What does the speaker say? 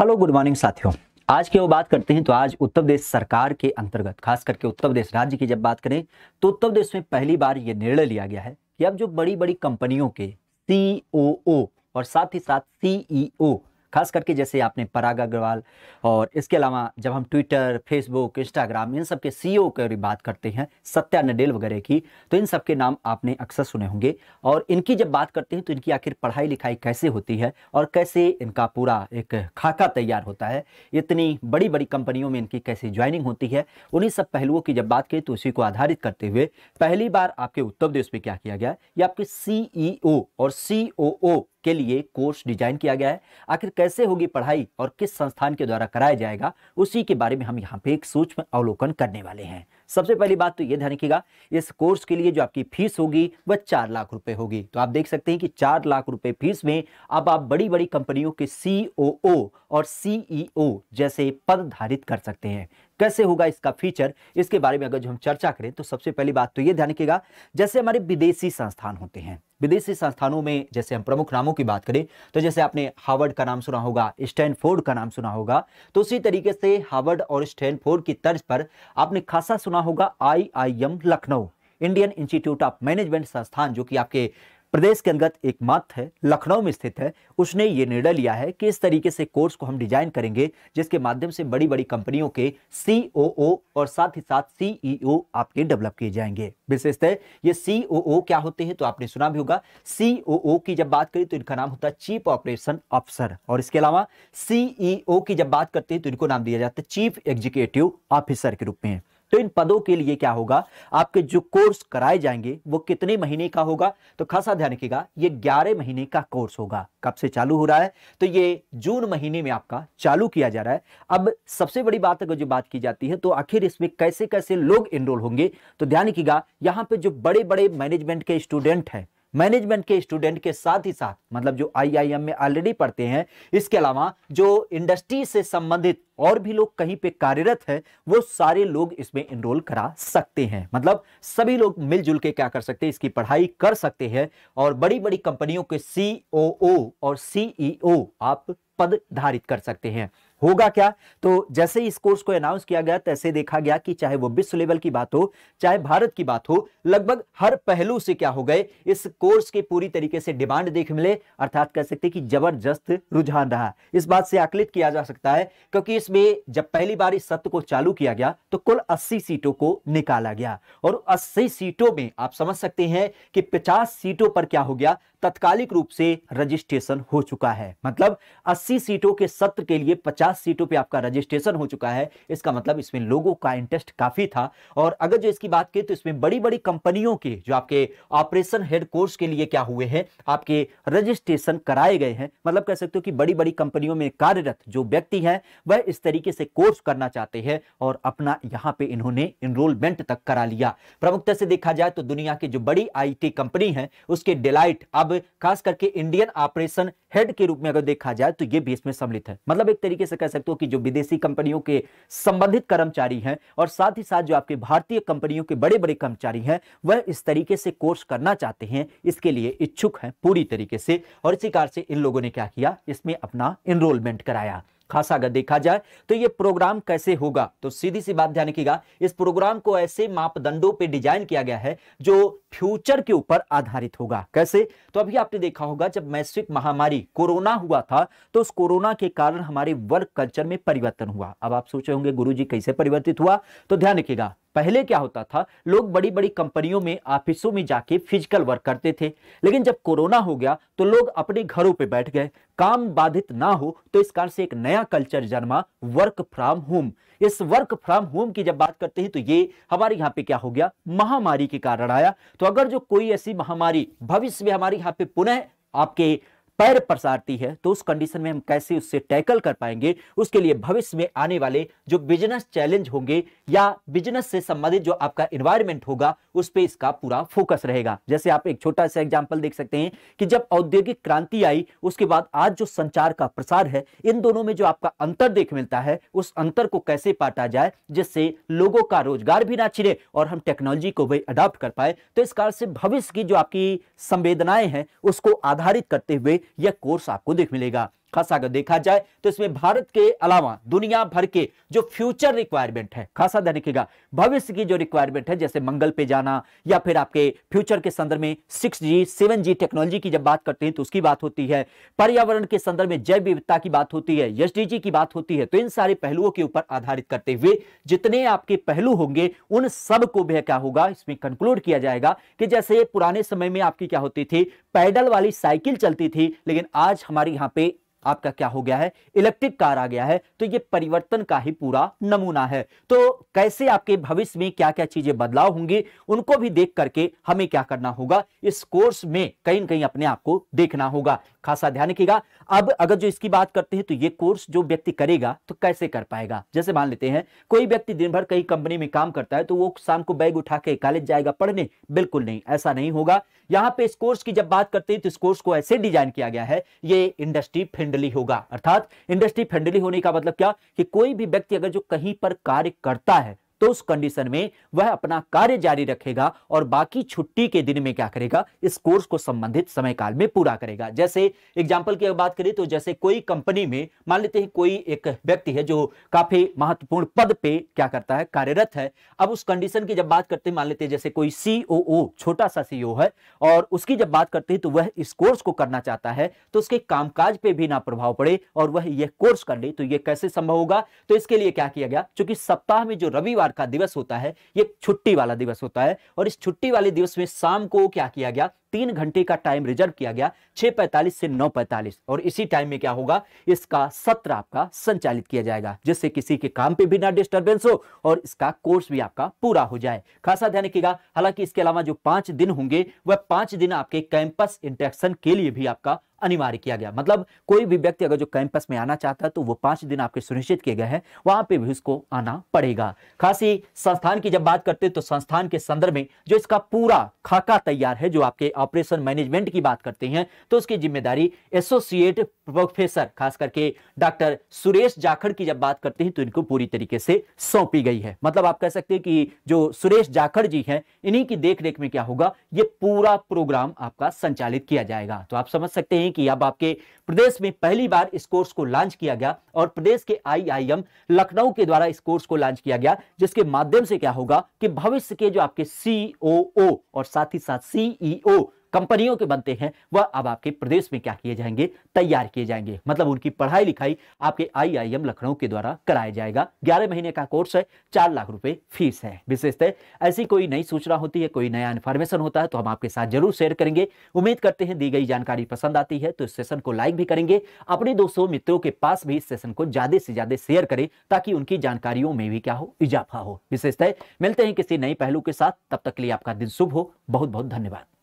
hello good morning साथियों आज की वो बात करते हैं तो आज उत्तर प्रदेश सरकार के अंतर्गत खास करके उत्तर प्रदेश राज्य की जब बात करें तो उत्तर प्रदेश में पहली बार ये निर्णय लिया गया है कि अब जो बड़ी बड़ी कंपनियों के सी और साथ ही साथ सीईओ खास करके जैसे आपने पराग अग्रवाल और इसके अलावा जब हम ट्विटर फेसबुक इंस्टाग्राम इन सब के सी की बात करते हैं सत्या नडेल वगैरह की तो इन सब के नाम आपने अक्सर सुने होंगे और इनकी जब बात करते हैं तो इनकी आखिर पढ़ाई लिखाई कैसे होती है और कैसे इनका पूरा एक खाका तैयार होता है इतनी बड़ी बड़ी कंपनियों में इनकी कैसे ज्वाइनिंग होती है उन्हीं सब पहलुओं की जब बात करें तो उसी को आधारित करते हुए पहली बार आपके उत्तर प्रदेश में क्या किया गया ये आपके सी और सी के लिए कोर्स डिजाइन किया गया है आखिर कैसे होगी पढ़ाई और किस संस्थान के द्वारा कराया जाएगा उसी के बारे में हम यहाँ पे एक सूक्ष्म अवलोकन करने वाले हैं सबसे पहली बात तो ये ध्यान रखिएगा इस कोर्स के लिए जो आपकी फीस होगी वह चार लाख रुपए होगी तो आप देख सकते हैं कि चार लाख रुपए फीस में अब आप बड़ी बड़ी कंपनियों के सीओओ और सीईओ e जैसे पद धारित कर सकते हैं कैसे होगा इसका फीचर इसके बारे में अगर जो हम चर्चा करें तो सबसे पहली बात तो ये ध्यान रखिएगा जैसे हमारे विदेशी संस्थान होते हैं विदेशी संस्थानों में जैसे हम प्रमुख नामों की बात करें तो जैसे आपने हार्वर्ड का नाम सुना होगा स्टैनफोर्ड का नाम सुना होगा तो उसी तरीके से हार्वर्ड और स्टैनफोर्ड की तर्ज पर आपने खासा सुना होगा I Lucknow Indian Institute of Management संस्थान जो कि आपके प्रदेश के अंतर्गत मात्र है लखनऊ में स्थित है उसने ये निर्णय लिया है कि इस तरीके से कोर्स को हम डिजाइन करेंगे जिसके माध्यम से बड़ी बड़ी कंपनियों के सी और साथ ही साथ सीईओ e आपके डेवलप किए जाएंगे विशेषतः ये सी क्या होते हैं तो आपने सुना भी होगा सी की जब बात करें तो इनका नाम होता है चीफ ऑपरेशन ऑफिसर और इसके अलावा सीईओ e की जब बात करते हैं तो इनको नाम दिया जाता है चीफ एग्जीक्यूटिव ऑफिसर के रूप में तो इन पदों के लिए क्या होगा आपके जो कोर्स कराए जाएंगे वो कितने महीने का होगा तो खासा ध्यान रखिएगा ये ग्यारह महीने का कोर्स होगा कब से चालू हो रहा है तो ये जून महीने में आपका चालू किया जा रहा है अब सबसे बड़ी बात अगर जो बात की जाती है तो आखिर इसमें कैसे कैसे लोग इनरोल होंगे तो ध्यान रखिएगा यहाँ पे जो बड़े बड़े मैनेजमेंट के स्टूडेंट हैं मैनेजमेंट के स्टूडेंट के साथ ही साथ मतलब जो आईआईएम में ऑलरेडी पढ़ते हैं इसके अलावा जो इंडस्ट्री से संबंधित और भी लोग कहीं पे कार्यरत है वो सारे लोग इसमें इनरोल करा सकते हैं मतलब सभी लोग मिलजुल के क्या कर सकते हैं इसकी पढ़ाई कर सकते हैं और बड़ी बड़ी कंपनियों के सीओओ और सीईओ e आप पद धारित कर सकते हैं होगा क्या तो जैसे ही इस कोर्स को अनाउंस किया गया तैसे देखा गया कि चाहे वो विश्व लेवल की बात हो चाहे भारत की बात हो लगभग हर पहलू से क्या हो गए इस कोर्स के पूरी तरीके से डिमांड देख मिले अर्थात कह सकते कि जबरदस्त रुझान रहा इस बात से आकलित किया जा सकता है क्योंकि इसमें जब पहली बार इस सत्र को चालू किया गया तो कुल अस्सी सीटों को निकाला गया और अस्सी सीटों में आप समझ सकते हैं कि पचास सीटों पर क्या हो गया तत्कालिक रूप से रजिस्ट्रेशन हो चुका है मतलब अस्सी सीटों के सत्र के लिए पचास पचास सीटों पर आपका रजिस्ट्रेशन हो चुका है इसका मतलब इसमें लोगों का इंटरेस्ट काफ़ी था और अगर जो इसकी बात की तो इसमें बड़ी बड़ी कंपनियों के जो आपके ऑपरेशन हेड कोर्स के लिए क्या हुए हैं आपके रजिस्ट्रेशन कराए गए हैं मतलब कह सकते हो कि बड़ी बड़ी कंपनियों में कार्यरत जो व्यक्ति हैं वह इस तरीके से कोर्स करना चाहते हैं और अपना यहाँ पे इन्होंने इनरोलमेंट तक करा लिया प्रमुखता से देखा जाए तो दुनिया की जो बड़ी आई कंपनी है उसके डिलाइट अब खास करके इंडियन ऑपरेशन हेड के रूप में अगर देखा जाए तो ये भी इसमें सम्मिलित है मतलब एक तरीके से कह सकते हो कि जो विदेशी कंपनियों के संबंधित कर्मचारी हैं और साथ ही साथ जो आपके भारतीय कंपनियों के बड़े बड़े कर्मचारी हैं वह इस तरीके से कोर्स करना चाहते हैं इसके लिए इच्छुक हैं पूरी तरीके से और इसी कार से इन लोगों ने क्या किया इसमें अपना इनरोलमेंट कराया खासा अगर देखा जाए तो ये प्रोग्राम कैसे होगा तो सीधी सी बात ध्यान रखिएगा इस प्रोग्राम को ऐसे मापदंडों पे डिजाइन किया गया है जो फ्यूचर के ऊपर आधारित होगा कैसे तो अभी आपने देखा होगा जब वैश्विक महामारी कोरोना हुआ था तो उस कोरोना के कारण हमारे वर्क कल्चर में परिवर्तन हुआ अब आप सोचे होंगे गुरु जी कैसे परिवर्तित हुआ तो ध्यान रखिएगा पहले क्या होता था लोग बड़ी बड़ी कंपनियों में ऑफिसों में जाके फिजिकल वर्क करते थे लेकिन जब कोरोना हो गया तो लोग अपने घरों पे बैठ गए काम बाधित ना हो तो इस कारण से एक नया कल्चर जन्मा वर्क फ्रॉम होम इस वर्क फ्रॉम होम की जब बात करते हैं तो ये हमारे यहाँ पे क्या हो गया महामारी के कारण आया तो अगर जो कोई ऐसी महामारी भविष्य में हमारे यहाँ पे पुनः आपके पैर पसारती है तो उस कंडीशन में हम कैसे उससे टैकल कर पाएंगे उसके लिए भविष्य में आने वाले जो बिजनेस चैलेंज होंगे या बिजनेस से संबंधित जो आपका इन्वायरमेंट होगा उस पर इसका पूरा फोकस रहेगा जैसे आप एक छोटा सा एग्जाम्पल देख सकते हैं कि जब औद्योगिक क्रांति आई उसके बाद आज जो संचार का प्रसार है इन दोनों में जो आपका अंतर देख मिलता है उस अंतर को कैसे पाटा जाए जिससे लोगों का रोजगार भी ना छिड़े और हम टेक्नोलॉजी को भी अडॉप्ट कर पाए तो इस कारण से भविष्य की जो आपकी संवेदनाएं हैं उसको आधारित करते हुए यह कोर्स आपको देख मिलेगा खासा अगर देखा जाए तो इसमें भारत के अलावा दुनिया भर के जो फ्यूचर रिक्वायरमेंट है खासा ध्यान रखिएगा भविष्य की जो रिक्वायरमेंट है जैसे मंगल पे जाना या फिर आपके फ्यूचर के संदर्भ में six G seven G technology की जब बात करते हैं तो उसकी बात होती है पर्यावरण के संदर्भ में जैव विविधता की बात होती है एस की बात होती है तो इन सारे पहलुओं के ऊपर आधारित करते हुए जितने आपके पहलू होंगे उन सब को भी क्या होगा इसमें कंक्लूड किया जाएगा कि जैसे पुराने समय में आपकी क्या होती थी पैडल वाली साइकिल चलती थी लेकिन आज हमारे यहाँ पे आपका क्या हो गया है इलेक्ट्रिक कार आ गया है तो ये परिवर्तन का ही पूरा नमूना है तो कैसे आपके भविष्य में क्या क्या चीजें बदलाव होंगी उनको भी देख करके हमें क्या करना होगा इस कोर्स में कहीं कहीं अपने आप को देखना होगा खासा ध्यान रखिएगा अब अगर जो इसकी बात करते हैं तो ये कोर्स जो व्यक्ति करेगा तो कैसे कर पाएगा जैसे मान लेते हैं कोई व्यक्ति दिन भर कहीं कंपनी में काम करता है तो वो शाम को बैग उठा के कॉलेज जाएगा पढ़ने बिल्कुल नहीं ऐसा नहीं होगा यहाँ पे इस कोर्स की जब बात करते हैं तो इस कोर्स को ऐसे डिजाइन किया गया है ये इंडस्ट्री फ्रेंडली होगा अर्थात इंडस्ट्री फ्रेंडली होने का मतलब क्या कि कोई भी व्यक्ति अगर जो कहीं पर कार्य करता है तो उस कंडीशन में वह अपना कार्य जारी रखेगा और बाकी छुट्टी के दिन में क्या करेगा इस कोर्स को संबंधित समय काल में पूरा करेगा जैसे एग्जाम्पल की बात करें तो जैसे कोई कंपनी में मान लेते हैं कोई एक व्यक्ति है जो काफी महत्वपूर्ण पद पे क्या करता है कार्यरत है अब उस कंडीशन की जब बात करते हैं मान लेते हैं जैसे कोई सीओओ छोटा सा सीओ है और उसकी जब बात करते हैं तो वह इस कोर्स को करना चाहता है तो उसके कामकाज पे भी ना प्रभाव पड़े और वह यह कोर्स कर ले तो यह कैसे संभव होगा तो इसके लिए क्या किया गया चूंकि सप्ताह में जो रविवार का दिवस होता है ये छुट्टी वाला दिवस होता है और इस छुट्टी वाले दिवस में शाम को क्या किया गया तीन घंटे का टाइम रिजर्व किया गया 6:45 से 9:45 और इसी टाइम में क्या होगा इसका सत्र आपका संचालित किया जाएगा जिससे किसी के काम पे भी ना डिस्टर्बेंस हो और इसका कोर्स भी आपका पूरा हो जाए खासा ध्यान रखिएगा हालांकि इसके अलावा जो पांच दिन होंगे वह पांच दिन आपके कैंपस इंटरेक्शन के लिए भी आपका अनिवार्य किया गया मतलब कोई भी व्यक्ति अगर जो कैंपस में आना चाहता है तो वो पांच दिन आपके सुनिश्चित किए गए हैं वहां पे भी उसको आना पड़ेगा खासी संस्थान की जब बात करते हैं तो संस्थान के संदर्भ में जो इसका पूरा खाका तैयार है जो आपके ऑपरेशन मैनेजमेंट की बात करते हैं तो उसकी जिम्मेदारी एसोसिएट प्रोफेसर खास करके डॉक्टर सुरेश जाखड़ की जब बात करते हैं तो इनको पूरी तरीके से सौंपी गई है मतलब आप कह सकते हैं कि जो सुरेश जाखड़ जी हैं इन्हीं की देखरेख में क्या होगा ये पूरा प्रोग्राम आपका संचालित किया जाएगा तो आप समझ सकते हैं कि अब आपके प्रदेश में पहली बार इस कोर्स को लॉन्च किया गया और प्रदेश के आई लखनऊ के द्वारा इस कोर्स को लॉन्च किया गया जिसके माध्यम से क्या होगा कि भविष्य के जो आपके सीओ e और साथ ही साथ सीईओ कंपनियों के बनते हैं वह अब आपके प्रदेश में क्या किए जाएंगे तैयार किए जाएंगे मतलब उनकी पढ़ाई लिखाई आपके आईआईएम लखनऊ के द्वारा कराया जाएगा ग्यारह महीने का कोर्स है चार लाख रुपए फीस है विशेषतः ऐसी कोई नई सूचना होती है कोई नया इन्फॉर्मेशन होता है तो हम आपके साथ जरूर शेयर करेंगे उम्मीद करते हैं दी गई जानकारी पसंद आती है तो इस सेशन को लाइक भी करेंगे अपने दोस्तों मित्रों के पास भी इस सेशन को ज्यादा से ज्यादा शेयर करें ताकि उनकी जानकारियों में भी क्या हो इजाफा हो विशेषतः मिलते हैं किसी नए पहलू के साथ तब तक के लिए आपका दिन शुभ हो बहुत बहुत धन्यवाद